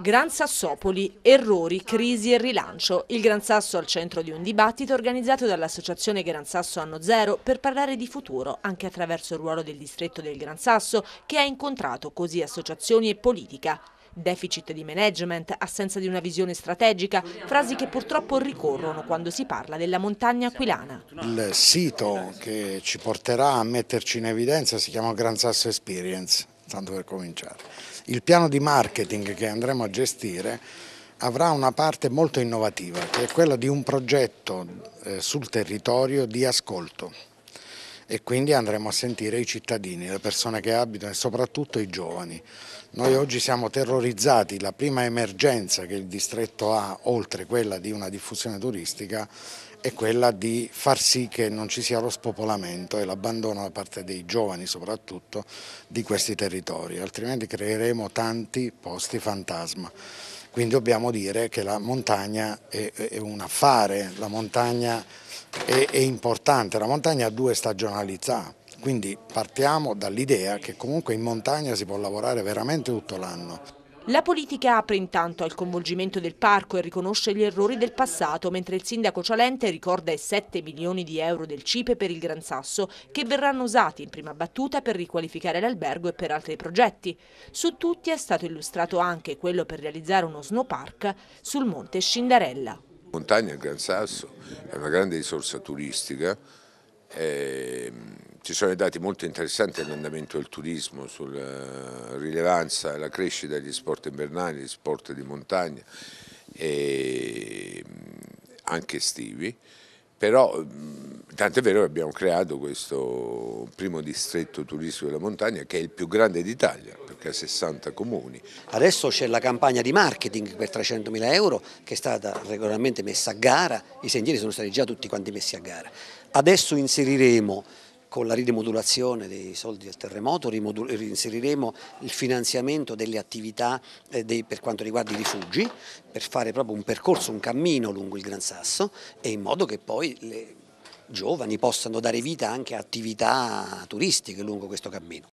Gran Sassopoli, errori, crisi e rilancio. Il Gran Sasso al centro di un dibattito organizzato dall'associazione Gran Sasso Anno Zero per parlare di futuro anche attraverso il ruolo del distretto del Gran Sasso che ha incontrato così associazioni e politica. Deficit di management, assenza di una visione strategica, frasi che purtroppo ricorrono quando si parla della montagna aquilana. Il sito che ci porterà a metterci in evidenza si chiama Gran Sasso Experience tanto per cominciare. Il piano di marketing che andremo a gestire avrà una parte molto innovativa, che è quella di un progetto eh, sul territorio di ascolto e quindi andremo a sentire i cittadini, le persone che abitano e soprattutto i giovani. Noi oggi siamo terrorizzati, la prima emergenza che il distretto ha, oltre quella di una diffusione turistica, è quella di far sì che non ci sia lo spopolamento e l'abbandono da parte dei giovani soprattutto di questi territori, altrimenti creeremo tanti posti fantasma. Quindi dobbiamo dire che la montagna è, è un affare, la montagna è, è importante, la montagna ha due stagionalità, quindi partiamo dall'idea che comunque in montagna si può lavorare veramente tutto l'anno. La politica apre intanto al coinvolgimento del parco e riconosce gli errori del passato, mentre il sindaco Cialente ricorda i 7 milioni di euro del CIPE per il Gran Sasso, che verranno usati in prima battuta per riqualificare l'albergo e per altri progetti. Su tutti è stato illustrato anche quello per realizzare uno snowpark sul monte Scindarella. La montagna, il Gran Sasso, è una grande risorsa turistica, eh, ci sono dati molto interessanti all'andamento del turismo, sulla rilevanza e la crescita degli sport invernali, degli sport di montagna, e ehm, anche estivi, però tant'è vero che abbiamo creato questo primo distretto turistico della montagna che è il più grande d'Italia, circa 60 comuni. Adesso c'è la campagna di marketing per 300.000 euro che è stata regolarmente messa a gara, i sentieri sono stati già tutti quanti messi a gara. Adesso inseriremo con la rimodulazione dei soldi del terremoto inseriremo il finanziamento delle attività eh, dei, per quanto riguarda i rifugi per fare proprio un percorso, un cammino lungo il Gran Sasso e in modo che poi le giovani possano dare vita anche a attività turistiche lungo questo cammino.